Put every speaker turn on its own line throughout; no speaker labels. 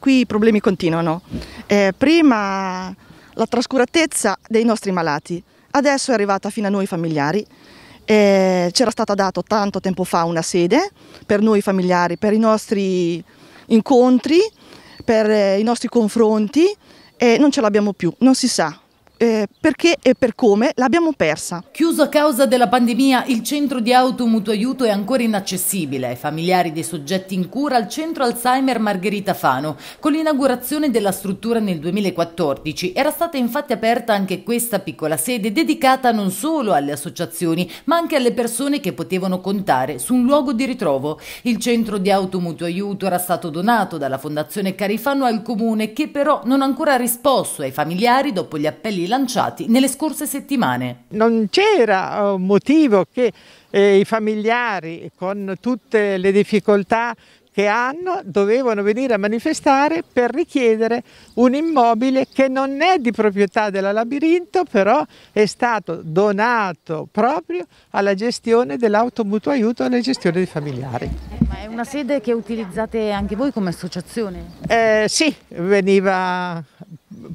Qui i problemi continuano. Eh, prima la trascuratezza dei nostri malati, adesso è arrivata fino a noi familiari. Eh, c'era stata data tanto tempo fa una sede per noi familiari, per i nostri incontri, per eh, i nostri confronti e non ce l'abbiamo più, non si sa eh, perché e per come l'abbiamo persa.
Chiuso a causa della pandemia, il centro di auto mutuo aiuto è ancora inaccessibile ai familiari dei soggetti in cura al centro Alzheimer Margherita Fano. Con l'inaugurazione della struttura nel 2014 era stata infatti aperta anche questa piccola sede dedicata non solo alle associazioni ma anche alle persone che potevano contare su un luogo di ritrovo. Il centro di auto mutuo aiuto era stato donato dalla Fondazione Carifano al Comune che però non ha ancora risposto ai familiari dopo gli appelli rilanciati nelle scorse settimane.
Non c'era eh, motivo che eh, i familiari con tutte le difficoltà che hanno dovevano venire a manifestare per richiedere un immobile che non è di proprietà della Labirinto, però è stato donato proprio alla gestione dell'automutuo aiuto alla gestione dei familiari. Eh,
ma è una sede che utilizzate anche voi come
associazione? Eh, sì, veniva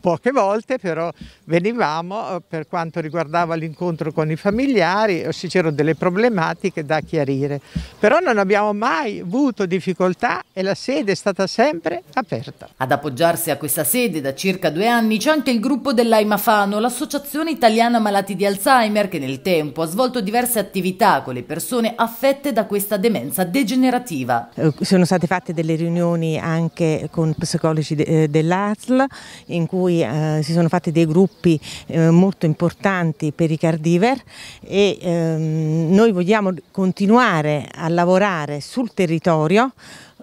poche volte, però venivamo eh, per quanto riguardava l'incontro con i familiari, eh, se c'erano delle problematiche da chiarire. Però non abbiamo mai avuto difficoltà e la sede è stata sempre aperta. Ad appoggiarsi a questa sede da circa due anni c'è anche il gruppo dell'Aimafano,
l'associazione italiana malati di Alzheimer, che nel tempo ha svolto diverse attività con le persone affette da questa demenza degenerativa.
Eh, sono state fatte delle riunioni anche con psicologi dell'ASL in cui cui eh, si sono fatti dei gruppi eh, molto importanti per i cardiver e ehm, noi vogliamo continuare a lavorare sul territorio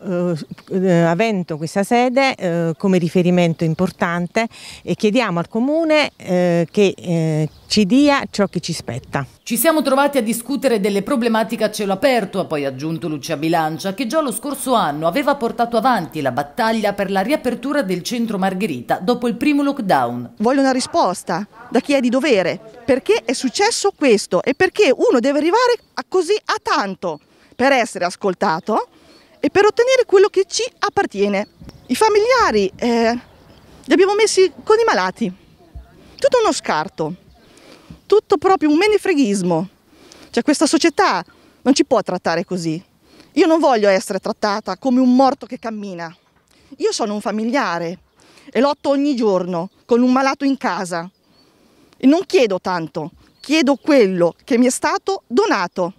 eh, eh, avendo questa sede eh, come riferimento importante e chiediamo al Comune eh, che eh, ci dia ciò che ci spetta.
Ci siamo trovati a discutere delle problematiche a cielo aperto, ha poi aggiunto Lucia Bilancia, che già lo scorso anno aveva portato avanti la battaglia per la riapertura del centro Margherita dopo il primo lockdown.
Voglio una risposta da chi è di dovere, perché è successo questo e perché uno deve arrivare a così a tanto per essere ascoltato e per ottenere quello che ci appartiene. I familiari eh, li abbiamo messi con i malati, tutto uno scarto, tutto proprio un menefreghismo. Cioè questa società non ci può trattare così. Io non voglio essere trattata come un morto che cammina. Io sono un familiare e lotto ogni giorno con un malato in casa. E non chiedo tanto, chiedo quello che mi è stato donato.